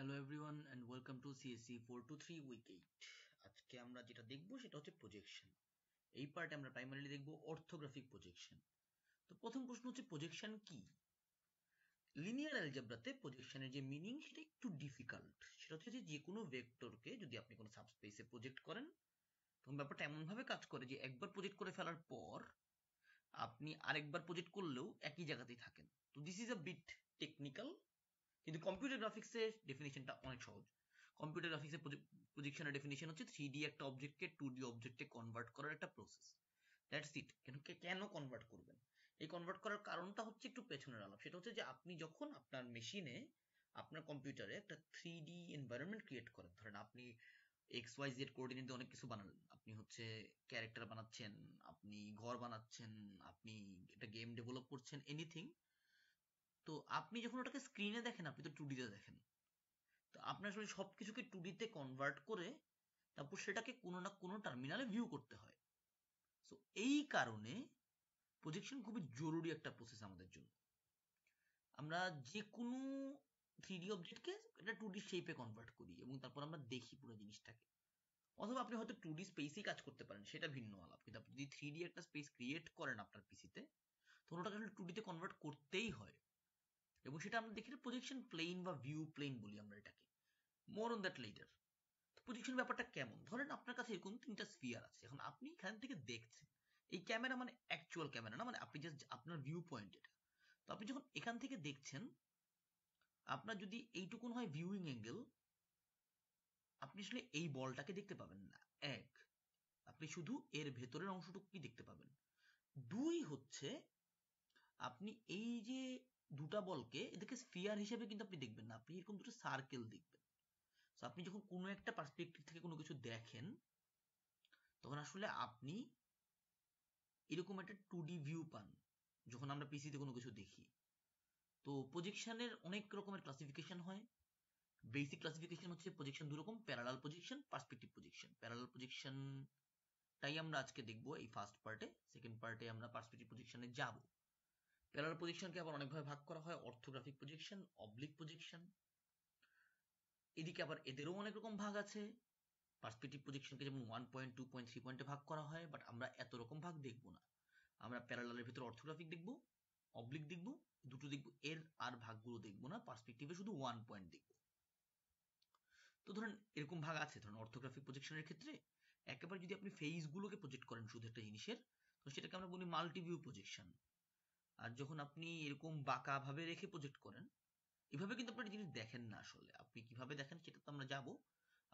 hello everyone and welcome to CSC four two three week eight আজকে আমরা যেটা দেখব সেটা হচ্ছে প্রজেকশন এই পার্টে আমরা প্রাইমারিলি দেখব অর্থোগ্রাফিক প্রজেকশন তো প্রথম প্রশ্ন হচ্ছে প্রজেকশন কি লিনিয়ার অ্যালজেব্রাতে প্রজেকশনের যে মিনিং সেটা একটু ডিফিকাল্ট সেটা হচ্ছে যে কোনো ভেক্টরকে যদি আপনি কোনো সাবস্পেসে প্রজেক্ট করেন তখন ব্যাপারটা এমনভাবে কাজ করে যে একবার প্রজেক্ট করে ফেলার পর আপনি আরেকবার প্রজেক্ট করলেও একই জায়গাতেই থাকেন তো this is a bit technical কিন্তু কম্পিউটার গ্রাফিক্সের ডেফিনেশনটা অনেক সহজ কম্পিউটার গ্রাফিক্সের প্রজেকশনের ডেফিনেশন হচ্ছে থ্রি ডি একটা অবজেক্টকে টু ডি অবজেক্টে কনভার্ট করার একটা প্রসেস দ্যাটস ইট কেন কেন কনভার্ট করবেন এই কনভার্ট করার কারণটা হচ্ছে একটু পেছনের আলাপ সেটা হচ্ছে যে আপনি যখন আপনার মেশিনে আপনার কম্পিউটারে একটা থ্রি ডি এনভায়রনমেন্ট ক্রিয়েট করেন ধরেন আপনি এক্স ওয়াই জেড কোঅর্ডিনেটে অনেক কিছু বানালেন আপনি হচ্ছে ক্যারেক্টার বানাচ্ছেন আপনি ঘর বানাচ্ছেন আপনি একটা গেম ডেভেলপ করছেন এনিথিং তো আপনি যখন ওটাকে স্ক্রিনে দেখেন আপনি তো টুডিতে দেখেন তো আপনার আসলে সব কিছুকে টুডিতে কনভার্ট করে তারপর সেটাকে কোনো না কোনো টার্মিনালে ভিউ করতে হয় সো এই কারণে প্রজেকশন খুবই জরুরি একটা প্রসেস আমাদের জন্য আমরা যে কোনো থ্রিডি অবজেক্টকে এটা টুডি শেপে কনভার্ট করি এবং তারপর আমরা দেখি পুরো জিনিসটাকে অথবা আপনি হয়তো টুডি স্পেসেই কাজ করতে পারেন সেটা ভিন্ন আলাপ কিন্তু আপনি যদি থ্রিডি একটা স্পেস ক্রিয়েট করেন আপনার পিসিতে তখন ওটাকে আসলে টুডিতে কনভার্ট করতেই হয় এবং সেটা আমরা দেখি প্রজেকশন প্লেন বা ভিউ প্লেন বলি আমরা এটাকে more on that later projection ব্যাপারটা কেমন ধরেন আপনার কাছে এরকম তিনটা স্পিয়ার আছে এখন আপনি এখান থেকে দেখছেন এই ক্যামেরা মানে অ্যাকচুয়াল ক্যামেরা না মানে আপনি জাস্ট আপনার ভিউ পয়েন্ট এটা তো আপনি যখন এখান থেকে দেখছেন আপনার যদি এইটুকুন হয় ভিউইং অ্যাঙ্গেল আপনি আসলে এই বলটাকে দেখতে পাবেন না এক আপনি শুধু এর ভেতরের অংশটুকুই দেখতে পাবেন দুই হচ্ছে আপনি এই যে দুটা বলকে এদেরকে স্পিয়ার হিসেবে কিন্তু আপনি দেখবেন না আপনি এরকম দুটো সার্কেল দেখবেন তো আপনি যখন কোনো একটা পার্সপেক্টিভ থেকে কোনো কিছু দেখেন তখন আসলে আপনি এরকম একটা টু ডি ভিউ পান যখন আমরা পিসিতে কোনো কিছু দেখি তো প্রজেকশনের অনেক রকমের ক্লাসিফিকেশন হয় বেসিক ক্লাসিফিকেশন হচ্ছে প্রজেকশন দু রকম parallel projection perspective projection parallel প্রজেকশনটাই আমরা আজকে দেখবো এই ফার্স্ট পার্টে সেকেন্ড পার্টে আমরা পার্সপেক্টিভ প্রজেকশনে যাব প্যারালাল প্রজেকশনকে আবার অনেকভাবে ভাগ করা হয় অর্থোগ্রাফিক প্রজেকশন অবলিক প্রজেকশন এদিকে আবার এদেরও অনেক রকম ভাগ আছে পার্সপেক্টিভ প্রজেকশনকে যেমন one point two point three পয়েন্টে ভাগ করা হয় বাট আমরা এত রকম ভাগ দেখব না আমরা প্যারালালের ভিতরে অর্থোগ্রাফিক দেখব অবলিক দেখব দুটো দেখব এর আর ভাগগুলো দেখব না পার্সপেক্টিভে শুধু ওয়ান পয়েন্ট দেখব তো ধরেন এরকম ভাগ আছে ধরেন অর্থোগ্রাফিক প্রজেকশনের ক্ষেত্রে একেবারে যদি আপনি ফেসগুলোকে প্রজেক্ট করেন শুধু একটা জিনিসের তো সেটাকে আমরা বলি মাল্টিভিউ প্রজেকশন আর যখন আপনি এরকম বাঁকা ভাবে রেখে প্রজেক্ট করেন এভাবে কিন্তু আপনি জিনিস দেখেন না আসলে আপনি কিভাবে দেখেন সেটা তো আমরা যাবো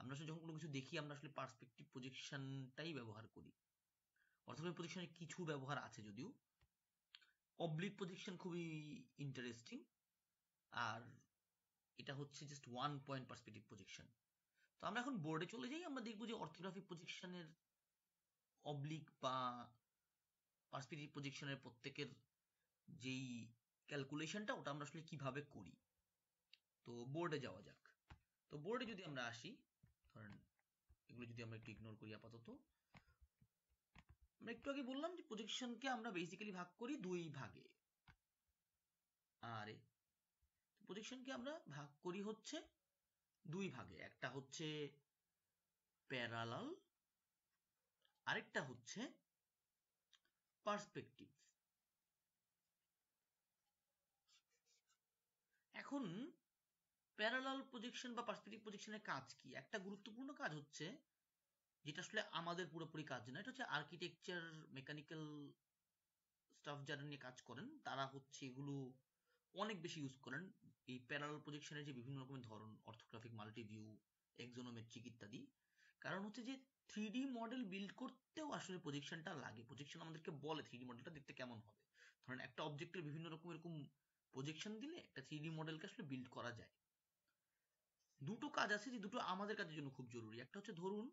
আমরা আসলে যখন কোনো কিছু দেখি আমরা আসলে পার্সপেক্টিভ প্রজেকশনটাই ব্যবহার করি অর্থোগ্রাফিক প্রজেকশনে কিছু ব্যবহার আছে যদিও অবলিক প্রজেকশন খুবই ইন্টারেস্টিং আর এটা হচ্ছে just one point perspective projection তো আমরা এখন বোর্ডে চলে যাই আমরা দেখবো যে অর্থোগ্রাফিক প্রজেকশনের অবলিক বা পার্সপেক্টিভ প্রজেকশনের প্রত্যেকের যেই ক্যালকুলেশনটা ওটা আমরা আসলে কিভাবে করি তো বোর্ডে যাওয়া যাক তো বোর্ডে যদি আমরা আসি ধরেন এগুলো যদি আমরা একটু ইগনোর করি আপাতত আমরা একটু আগে বললাম যে প্রজেকশনকে আমরা বেসিক্যালি ভাগ করি দুই ভাগে আরে প্রজেকশনকে আমরা ভাগ করি হচ্ছে দুই ভাগে একটা হচ্ছে প্যারালাল আরেকটা হচ্ছে পার্সপেক্টিভ এখন প্যারালাল প্রজেকশন বা পার্সপেক্টিভ প্রজেকশনের কাজ কি একটা গুরুত্বপূর্ণ কাজ হচ্ছে যেটা আসলে আমাদের পুরোপুরি কাজ না এটা হচ্ছে আর্কিটেকচার মেকানিক্যাল স্টাফ যারা নিয়ে কাজ করেন তারা হচ্ছে এগুলো অনেক বেশি ইউজ করেন এই প্যারালাল প্রজেকশনের যে বিভিন্ন রকমের ধরন অর্থোগ্রাফিক মাল্টিভিউ এক্সোনোমেট্রিক ইত্যাদি কারণ হচ্ছে যে থ্রি মডেল বিল্ড করতেও আসলে প্রজেকশনটা লাগে প্রজেকশন আমাদেরকে বলে থ্রি মডেলটা দেখতে কেমন হবে ধরেন একটা অবজেক্টের বিভিন্ন রকম এরকম প্রজেকশন দিলে একটা থ্রি মডেলকে আসলে বিল্ড করা যায় দুটো কাজ আছে যে দুটো আমাদের কাজের জন্য খুব জরুরি একটা হচ্ছে ধরুন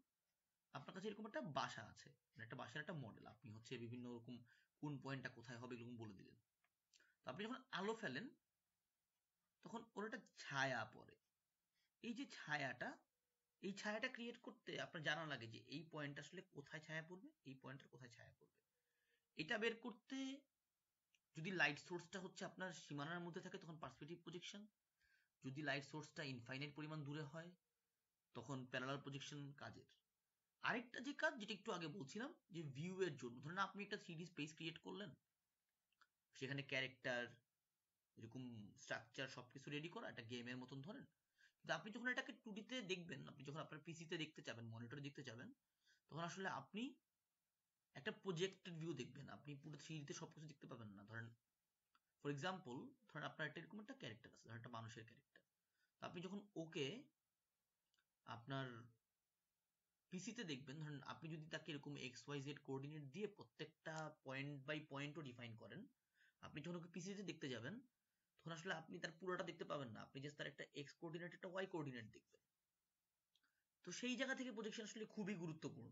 আপনার কাছে এরকম একটা বাসা আছে মানে একটা বাসার একটা মডেল আপনি হচ্ছে বিভিন্ন রকম কোন পয়েন্টটা কোথায় হবে এরকম বলে দিলেন তো আপনি যখন আলো ফেলেন তখন ওর একটা ছায়া পড়ে এই যে ছায়াটা এই ছায়াটা ক্রিয়েট করতে আপনার জানা লাগে যে এই পয়েন্টটা আসলে কোথায় ছায়া পড়বে এই পয়েন্টটা কোথায় ছায়া পড়বে এটা বের করতে যদি লাইট সোর্সটা হচ্ছে আপনার সীমানার মধ্যে থাকে তখন পার্সপেক্টিভ প্রজেকশন যদি লাইট সোর্সটা ইনফাইনাইট পরিমাণ দূরে হয় তখন প্যারালাল প্রজেকশন কাজের আরেকটা যে কাজ যেটা একটু আগে বলছিলাম যে ভিউ এর জন্য ধরেন আপনি একটা থ্রিডি স্পেস ক্রিয়েট করলেন সেখানে ক্যারেক্টার এরকম স্ট্রাকচার সবকিছু রেডি করা একটা গেমের মতন ধরেন কিন্তু আপনি যখন এটাকে টুডিতে দেখবেন আপনি যখন আপনার পিসিতে দেখতে চাবেন মনিটরে দেখতে চাবেন তখন আসলে আপনি একটা প্রজেক্টেড ভিউ দেখবেন আপনি পুরো থ্রি ডিতে সবকিছু দেখতে পাবেন না ধরেন ফর এক্সাম্পল ধরেন আপনার একটা এরকম একটা ক্যারেক্টার আছে ধরেন একটা মানুষের ক্যারেক্টার তো আপনি যখন ওকে আপনার পিসিতে দেখবেন ধরেন আপনি যদি তাকে এরকম এক্স ওয়াই জেড কোঅর্ডিনেট দিয়ে প্রত্যেকটা পয়েন্ট বাই পয়েন্টও ডিফাইন করেন আপনি যখন ওকে পিসিতে দেখতে যাবেন তখন আসলে আপনি তার পুরোটা দেখতে পাবেন না আপনি জাস্ট তার একটা এক্স কোঅর্ডিনেট একটা ওয়াই কোঅর্ডিনেট দেখবেন তো সেই জায়গা থেকে প্রজেকশন আসলে খুবই গুরুত্বপূর্ণ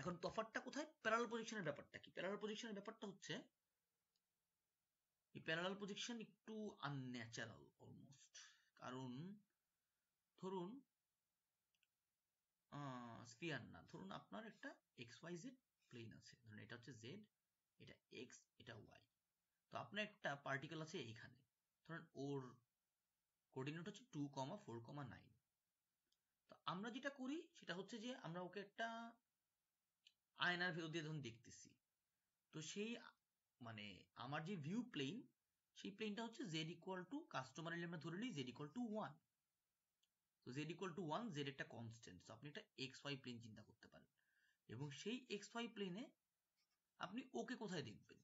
এখন তফাতটা কোথায় প্যারাল প্রজেকশনের ব্যাপারটা কি প্যারাল প্রজেকশনের ব্যাপারটা হচ্ছে এই প্যারাল প্রজেকশন একটু আনন্যাচারাল অলমোস্ট কারণ ধরুন স্পিয়ার না ধরুন আপনার একটা এক্স ওয়াই জেড প্লেন আছে ধরুন এটা হচ্ছে জেড এটা এক্স এটা ওয়াই তো আপনার একটা পার্টিকেল আছে এইখানে ধরুন ওর কোঅর্ডিনেট হচ্ছে two comma four comma nine তো আমরা যেটা করি সেটা হচ্ছে যে আমরা ওকে একটা আয়নার ভেতর দিয়ে যখন দেখতেছি তো সেই মানে আমার যে ভিউ প্লেন সেই প্লেনটা হচ্ছে জেড ইকুয়াল টু কাস্টমার এলে আমরা ধরে নিই জেড ইকুয়াল টু ওয়ান তো Z equal to one Z একটা কনস্ট্যান্ট তো আপনি একটা এক্স ওয়াই প্লেন চিন্তা করতে পারেন এবং সেই এক্স ওয়াই প্লেনে আপনি ওকে কোথায় দেখবেন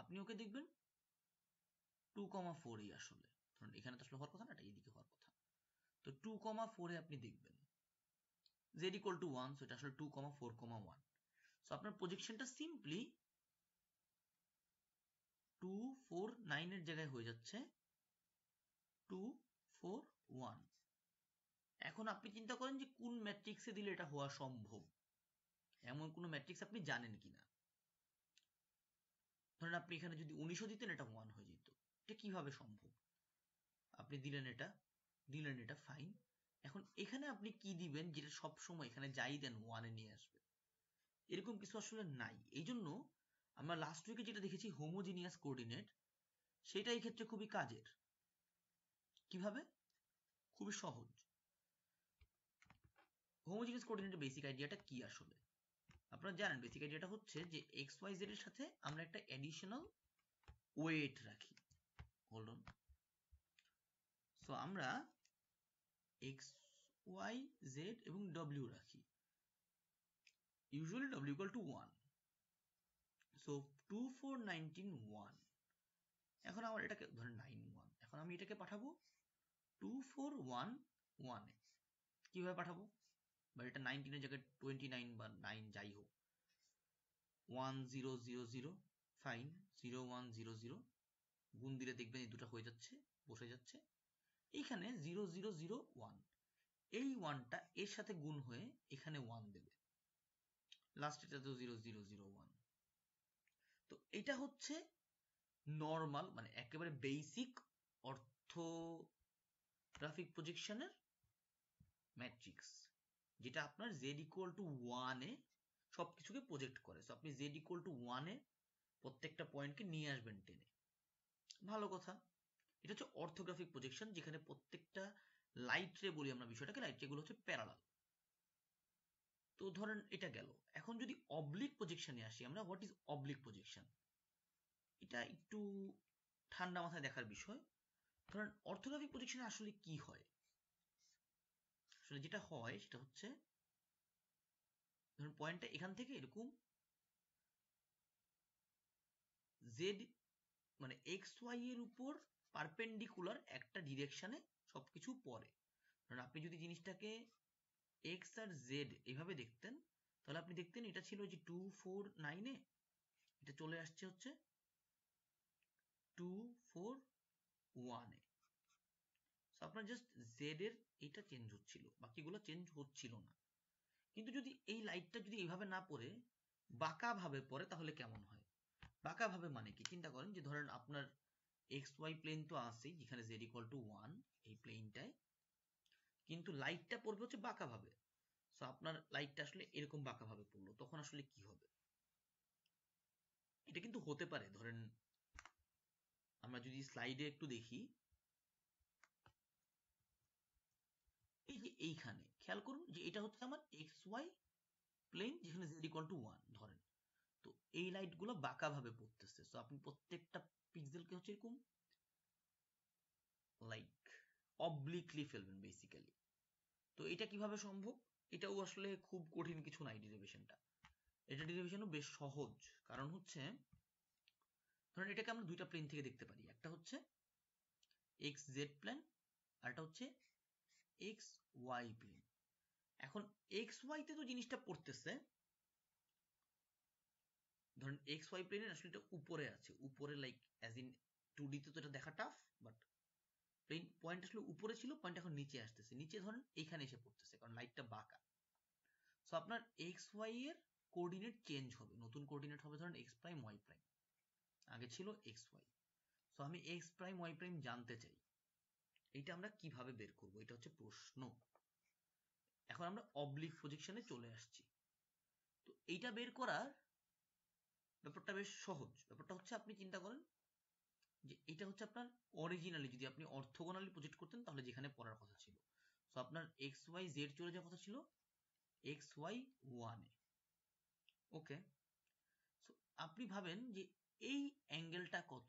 আপনি ওকে দেখবেন টু কমা ফোরে আসলে ধরুন এখানে তো আসলে হওয়ার কথা না এটা এইদিকে হওয়ার কথা তো টু কমা ফোরে আপনি দেখবেন Z equal to one so এটা আসলে two comma four comma one so আপনার প্রজেকশনটা সিম্পলি টু ফোর নাইনের জায়গায় হয়ে যাচ্ছে টু ফোর ওয়ান এখন আপনি চিন্তা করেন যে কোন ম্যাট্রিক্সে দিলে এটা হওয়া সম্ভব এমন কোন ম্যাট্রিক্স আপনি জানেন কিনা ধরেন আপনি এখানে যদি উনিশও দিতেন এটা ওয়ান হয়ে যেত এটা কিভাবে সম্ভব আপনি দিলেন এটা দিলেন এটা ফাইন এখন এখানে আপনি কি দিবেন যেটা সবসময় এখানে যাই দেন ওয়ানে নিয়ে আসবে এরকম কিছু আসলে নাই এই জন্য আমরা লাস্ট উইকে যেটা দেখেছি হোমোজিনিয়াস কোঅর্ডিনেট সেটা এই ক্ষেত্রে খুবই কাজের কিভাবে খুবই সহজ হোমোজিনিয়াস কোঅর্ডিনেটের বেসিক আইডিয়াটা কি আসলে আপনারা জানেন বেসিক আইডিয়াটা হচ্ছে যে এক্স ওয়াই জেড এর সাথে আমরা একটা অ্যাডিশনাল ওয়েট রাখি হোল্ড অন সো আমরা এক্স ওয়াই জেড এবং ডব্লিউ রাখি usually w equal to 1 so two four nineteen one এখন আমার এটাকে ধরেন নাইন ওয়ান এখন আমি এটাকে পাঠাবো টু ফোর ওয়ান ওয়ানে কীভাবে পাঠাবো বা এটা এর জায়গায় টোয়েন্টি বা নাইন যাই হোক one zero zero zero five zero one zero zero গুণ দিলে দেখবেন এই দুটো হয়ে যাচ্ছে বসে যাচ্ছে এইখানে জিরো জিরো জিরো ওয়ান এই ওয়ানটা এর সাথে গুণ হয়ে এখানে ওয়ান দেবে লাস্ট এটা তো জিরো জিরো জিরো ওয়ান তো এটা হচ্ছে নর্মাল মানে একেবারে বেসিক অর্থোগ্রাফিক প্রজেকশনের ম্যাট্রিক্স যেটা আপনার জেড ইকুয়াল টু ওয়ানে সব কিছুকে প্রজেক্ট করে সো আপনি জেড ইকুয়াল টু ওয়ানে প্রত্যেকটা পয়েন্টকে নিয়ে আসবেন টেনে ভালো কথা এটা হচ্ছে অর্থোগ্রাফিক প্রজেকশন যেখানে প্রত্যেকটা লাইট রে বলি আমরা বিষয়টাকে লাইট রেগুলো হচ্ছে প্যারালাল তো ধরেন এটা গেল এখন যদি অবলিক প্রজেকশনে আসি আমরা হোয়াট ইজ অবলিক প্রজেকশন এটা একটু ঠান্ডা মাথায় দেখার বিষয় ধরেন অর্থোগ্রাফিক প্রজেকশনে আসলে কি হয় আসলে যেটা হয় সেটা হচ্ছে ধরুন পয়েন্টটা এখান থেকে এরকম জেড মানে এক্স ওয়াই এর উপর পারপেন্ডিকুলার একটা ডিরেকশনে সবকিছু পড়ে ধরুন আপনি যদি জিনিসটাকে এক্স আর জেড এভাবে দেখতেন তাহলে আপনি দেখতেন এটা ছিল যে টু ফোর নাইনে এটা চলে আসছে হচ্ছে টু ফোর ওয়ানে আপনার জাস্ট জেড এর এটা চেঞ্জ হচ্ছিল বাকিগুলো চেঞ্জ হচ্ছিল না কিন্তু যদি এই লাইটটা যদি এইভাবে না পড়ে বাঁকাভাবে পড়ে তাহলে কেমন হয় বাঁকাভাবে মানে কি চিন্তা করেন যে ধরেন আপনার এক্স ওয়াই প্লেন তো আছে যেখানে জেড ইকুয়াল টু ওয়ান এই প্লেনটায় কিন্তু লাইটটা পড়বে হচ্ছে বাঁকাভাবে সো আপনার লাইটটা আসলে এরকম বাঁকাভাবে পড়লো তখন আসলে কি হবে এটা কিন্তু হতে পারে ধরেন আমরা যদি স্লাইডে একটু দেখি এই যে এইখানে খেয়াল করুন যে এটা হচ্ছে আমার এক্স ওয়াই প্লেন যেখানে জেড ইকল টু ওয়ান ধরেন তো এই লাইটগুলো বাঁকাভাবে পড়তেছে তো আপনি প্রত্যেকটা পিক্সেলকে হচ্ছে এরকম লাইক অবলিকলি ফেলবেন বেসিক্যালি তো এটা কিভাবে সম্ভব এটাও আসলে খুব কঠিন কিছু না নাই ডেরিভেশনটা এটা ডেরিভেশনও বেশ সহজ কারণ হচ্ছে ধরেন এটাকে আমরা দুইটা প্লেন থেকে দেখতে পারি একটা হচ্ছে এক্স জেড প্লেন আর একটা হচ্ছে এক্স ওয়াই প্লেন এখন এক্স তে তো জিনিসটা পড়তেছে ধরেন এক্স ওয়াই প্লেনের আসলে এটা উপরে আছে উপরে লাইক অ্যাজ ইন টু ডিতে তো এটা দেখা টাফ বাট পয়েন্ট আসলে উপরে ছিল পয়েন্ট এখন নিচে আসতেছে নিচে ধরেন এখানে এসে পড়তেছে কারণ লাইটটা বাঁকা সো আপনার এক্স ওয়াই এর কোঅর্ডিনেট চেঞ্জ হবে নতুন কোঅর্ডিনেট হবে ধরেন এক্স প্রাইম ওয়াই প্রাইম আগে ছিল এক্স ওয়াই সো আমি এক্স প্রাইম ওয়াই প্রাইম জানতে চাই এটা আমরা কিভাবে বের করব এটা হচ্ছে প্রশ্ন এখন আমরা অবলিক প্রজেকশনে চলে আসছি তো এইটা বের করার ব্যাপারটা বেশ সহজ ব্যাপারটা হচ্ছে আপনি চিন্তা করেন যে এটা হচ্ছে আপনার অরিজিনালি যদি আপনি অর্থগোনালি প্রজেক্ট করতেন তাহলে যেখানে পড়ার কথা ছিল সো আপনার এক্স ওয়াই জেড চলে যাওয়ার কথা ছিল এক্স ওয়াই ওয়ানে ওকে সো আপনি ভাবেন যে এই অ্যাঙ্গেলটা কত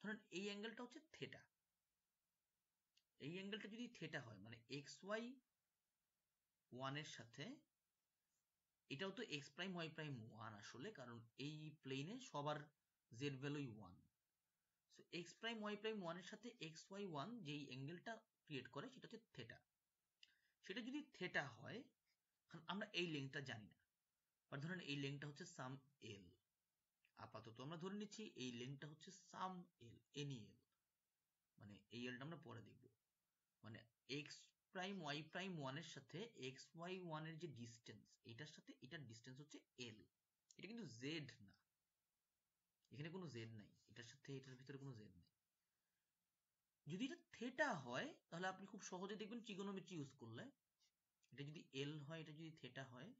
ধরেন এই অ্যাঙ্গেলটা হচ্ছে থেটা এই অ্যাঙ্গেলটা যদি থেটা হয় মানে এক্স ওয়াই ওয়ানের সাথে এটাও তো X prime Y prime one আসলে কারণ এই প্লেনে সবার জেড ভ্যালুই one so X prime Y prime এর সাথে এক্স ওয়াই ওয়ান যেই অ্যাঙ্গেলটা ক্রিয়েট করে সেটা হচ্ছে থেটা সেটা যদি থেটা হয় আমরা এই লেন্থটা জানি না বা ধরেন এই লেন্থটা হচ্ছে সাম এল আপাতত আমরা ধরে নিচ্ছি এই লেন্থটা হচ্ছে সাম এল এনি এল মানে এই এলটা আমরা পরে দেখব মানে এক্স প্রাইম ওয়াই প্রাইম এর সাথে এক্স ওয়াই এর যে ডিস্টেন্স এটার সাথে এটার ডিস্টেন্স হচ্ছে এল এটা কিন্তু জেড না এখানে কোনো জেড নাই এটার সাথে এটার ভিতরে কোনো নেই যদি এটা থেটা হয় তাহলে আপনি খুব সহজে দেখবেন ত্রিগোনোমেট্রি ইউজ করলে এটা যদি এল হয় এটা যদি থেটা হয়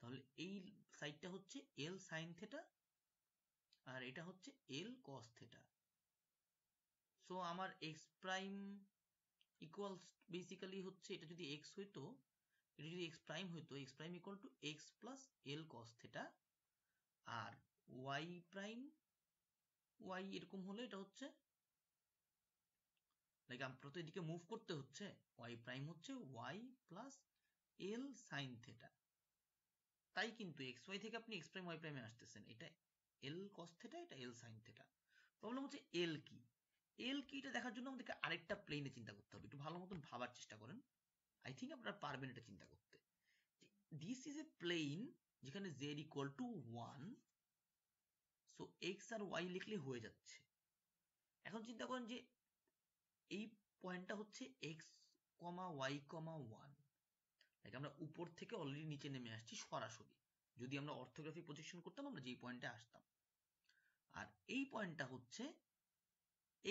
তাহলে এই সাইডটা হচ্ছে এল সাইন থেটা আর এটা হচ্ছে এল কস থেটা সো আমার এক্স প্রাইম ইকুয়ালস বেসিক্যালি হচ্ছে এটা যদি এক্স হইতো এটা যদি এক্স প্রাইম হইতো X prime equal to X plus L cos theta আর ওয়াই প্রাইম ওয়াই এরকম হলে এটা হচ্ছে লাইক আপনার তো এদিকে মুভ করতে হচ্ছে ওয়াই প্রাইম হচ্ছে Y plus L sine theta তাই কিন্তু এক্স ওয়াই থেকে আপনি এক্স প্রাইম ওয়াই প্রাইমে আসতেছেন এটা এল কস থেটা এটা এল সাইন থেটা প্রবলেম হচ্ছে এল কি এল কিটা দেখার জন্য আমাদেরকে আরেকটা প্লেনে চিন্তা করতে হবে একটু ভালো মতন ভাবার চেষ্টা করেন আই থিঙ্ক আপনারা পারবেন এটা চিন্তা করতে দিস ইজ এ প্লেন যেখানে Z equal to one so X আর ওয়াই লিখলে হয়ে যাচ্ছে এখন চিন্তা করেন যে এই পয়েন্টটা হচ্ছে X comma Y comma one like আমরা উপর থেকে অলরেডি নিচে নেমে আসছি সরাসরি যদি আমরা অর্থোগ্রাফি প্রজেকশন করতাম আমরা যেই পয়েন্টে আসতাম আর এই পয়েন্টটা হচ্ছে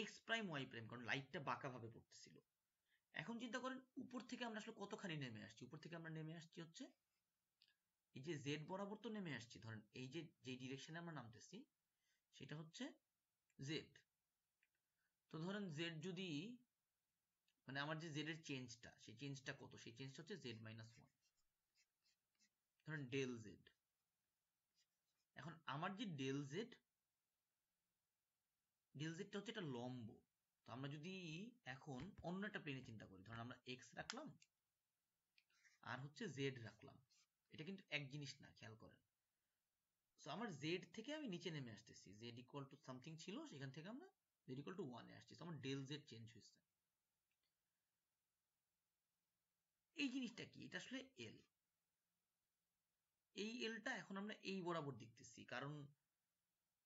এক্স প্রাইম ওয়াই প্রাইম কারণ লাইটটা বাঁকাভাবে পড়তেছিল এখন চিন্তা করেন উপর থেকে আমরা আসলে কতখানি নেমে আসছি উপর থেকে আমরা নেমে আসছি হচ্ছে এই যে জেড বরাবর তো নেমে আসছি ধরেন এই যে যে ডিরেকশনে আমরা নামতেছি সেটা হচ্ছে জেড তো ধরেন জেড যদি মানে আমার যে জেড এর চেঞ্জটা সেই চেঞ্জটা কত সেই চেঞ্জটা হচ্ছে জেড মাইনাস ওয়ান ধরেন ডেল জেড এখন আমার যে ডেল জেড ডেল জেডটা হচ্ছে একটা লম্ব তো আমরা যদি এখন অন্য একটা প্লেনে চিন্তা করি ধরেন আমরা এক্স রাখলাম আর হচ্ছে জেড রাখলাম এটা কিন্তু এক জিনিস না খেয়াল করেন সো আমার জেড থেকে আমি নিচে নেমে আসতেছি জেড ইকুয়াল টু সামথিং ছিল সেখান থেকে আমরা জেড ইকুয়াল টু ওয়ানে আসছি আমার ডেল জেড চেঞ্জ হয়েছে এই জিনিসটা কি এটা আসলে এল এই এলটা এখন আমরা এই বরাবর দেখতেছি কারণ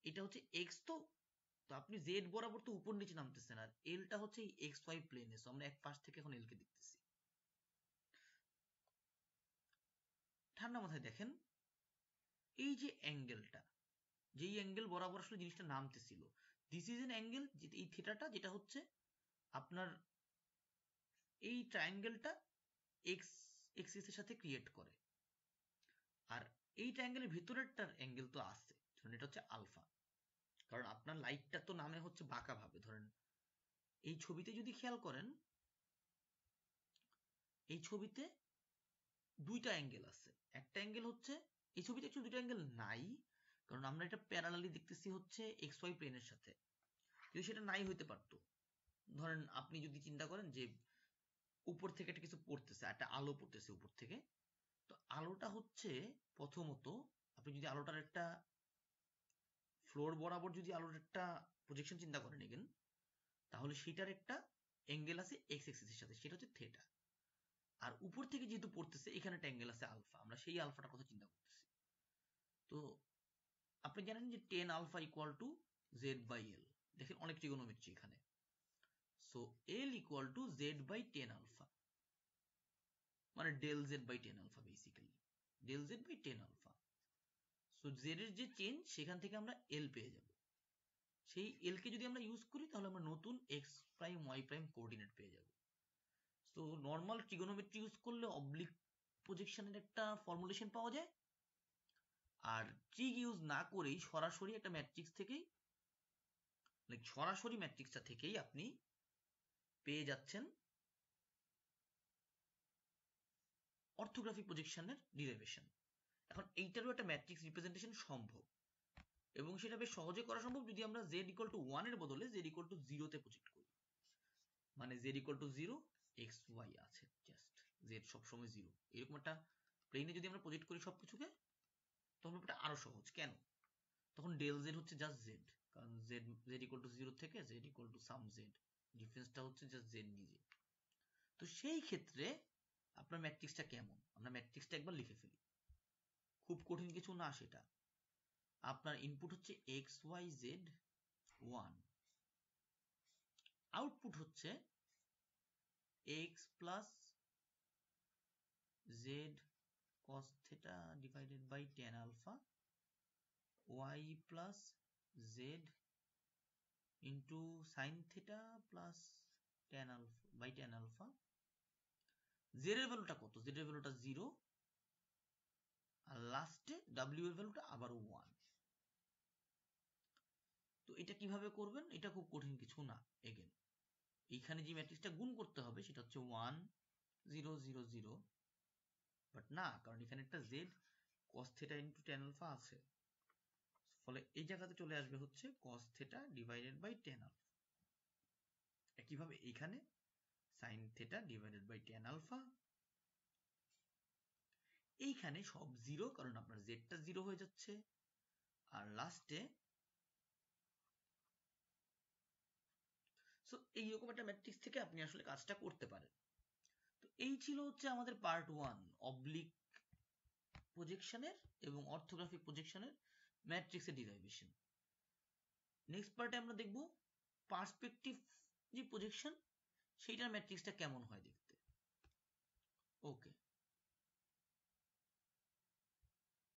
এটা হচ্ছে এক্স তো তো আপনি জেড বরাবর তো উপর নিচে নামতেছেন আর এলটা হচ্ছে এই এক্স ওয়াই প্লেনে সো আমরা এক পাশ থেকে এখন এলকে দেখতেছি ঠান্ডা মাথায় দেখেন এই যে অ্যাঙ্গেলটা যেই অ্যাঙ্গেল বরাবর আসলে জিনিসটা নামতেছিল দিস ইজ এন অ্যাঙ্গেল এই থিটাটা যেটা হচ্ছে আপনার এই ট্রায়াঙ্গেলটা এক্স এর সাথে ক্রিয়েট করে আর এই ট্রায়াঙ্গেলের ভিতরেরটার অ্যাঙ্গেল তো আসছে ধরেন এটা হচ্ছে আলফা কারণ আপনার লাইটটা তো নামে হচ্ছে বাঁকা ভাবে ধরেন এই ছবিতে যদি খেয়াল করেন এই ছবিতে দুইটা অ্যাঙ্গেল আছে একটা অ্যাঙ্গেল হচ্ছে এই ছবিতে একটু দুটো অ্যাঙ্গেল নাই কারণ আমরা এটা প্যারালালি দেখতেছি হচ্ছে এক্স ওয়াই প্লেনের সাথে যদি সেটা নাই হইতে পারতো ধরেন আপনি যদি চিন্তা করেন যে উপর থেকে একটা কিছু পড়তেছে একটা আলো পড়তেছে উপর থেকে তো আলোটা হচ্ছে প্রথমত আপনি যদি আলোটার একটা ফ্লোর বরাবর যদি আলোর একটা প্রজেকশন চিন্তা করেন এগেন তাহলে সেটার একটা অ্যাঙ্গেল আছে এক্স এক্সিসের সাথে সেটা হচ্ছে থেটা আর উপর থেকে যেহেতু পড়তেছে এখানে ট্যাঙ্গেল আছে আলফা আমরা সেই আলফাটার কথা চিন্তা করতেছি তো আপনি জানেন যে tan alpha equal to Z by L দেখেন অনেক ট্রিগোনোমেট্রি এখানে so L equal to Z by tan alpha মানে del Z by tan alpha basically del Z by tan alpha so Z এর যে চেঞ্জ সেখান থেকে আমরা এল পেয়ে যাব সেই এল কে যদি আমরা ইউজ করি তাহলে আমরা নতুন X prime Y prime coordinate পেয়ে যাব তো নর্মাল ট্রিগোনোমেট্রি ইউজ করলে অবলিক প্রজেকশনের একটা ফর্মুলেশন পাওয়া যায় আর ট্রিগ ইউজ না করেই সরাসরি একটা ম্যাট্রিক্স থেকেই লাইক সরাসরি ম্যাট্রিক্সটা থেকেই আপনি পেয়ে যাচ্ছেন অর্থোগ্রাফিক প্রজেকশনের ডিরাইভেশন এখন এইটারও একটা ম্যাট্রিক্স রিপ্রেজেন্টেশন সম্ভব এবং সেটা বেশ সহজে করা সম্ভব যদি আমরা জেড ইকল টু ওয়ানের বদলে জেড ইকল টু জিরোতে প্রজেক্ট করি মানে Z equal to zero X Y আছে জাস্ট জেড সবসময় জিরো এরকম একটা প্লেনে যদি আমরা প্রজেক্ট করি সবকিছুকে তখন ব্যাপারটা আরো সহজ কেন তখন ডেল জেড হচ্ছে জাস্ট জেড কারণ Z Z equal to zero থেকে Z equal to some Z ডিফারেন্সটা হচ্ছে জাস্ট জেড নিজে তো সেই ক্ষেত্রে আপনার ম্যাট্রিক্সটা কেমন আমরা ম্যাট্রিক্সটা একবার লিখে ফেলি খুব কঠিন কিছু না সেটা আপনার ইনপুট হচ্ছে X Y Z one output হচ্ছে x plus z cos theta divided by tan alpha y plus z into sin theta plus tan alpha by tan alpha z এর ভ্যালুটা কত z এর ভ্যালুটা 0 আর লাস্টে w এর ভ্যালুটা আবার 1 তো এটা কিভাবে করবেন এটা খুব কঠিন কিছু না এগেন এইখানে যে ম্যাট্রিক্সটা গুণ করতে হবে সেটা হচ্ছে one zero zero zero but না কারণ এখানে একটা Z cos theta into tan alpha আছে ফলে এই জায়গাতে চলে আসবে হচ্ছে cos theta divided by tan alpha একইভাবে এইখানে sine theta divided by tan alpha এইখানে সব জিরো কারণ আপনার জেডটা জিরো হয়ে যাচ্ছে আর লাস্টে সো এইরকম একটা ম্যাট্রিক্স থেকে আপনি আসলে কাজটা করতে পারেন তো এই ছিল হচ্ছে আমাদের পার্ট ওয়ান অবলিক প্রজেকশনের এবং অর্থোগ্রাফিক প্রজেকশনের ম্যাট্রিক্সের ডিরাইভেশন নেক্সট পার্টে আমরা দেখব পার্সপেক্টিভ যে প্রজেকশন সেইটার ম্যাট্রিক্সটা কেমন হয় দেখতে ওকে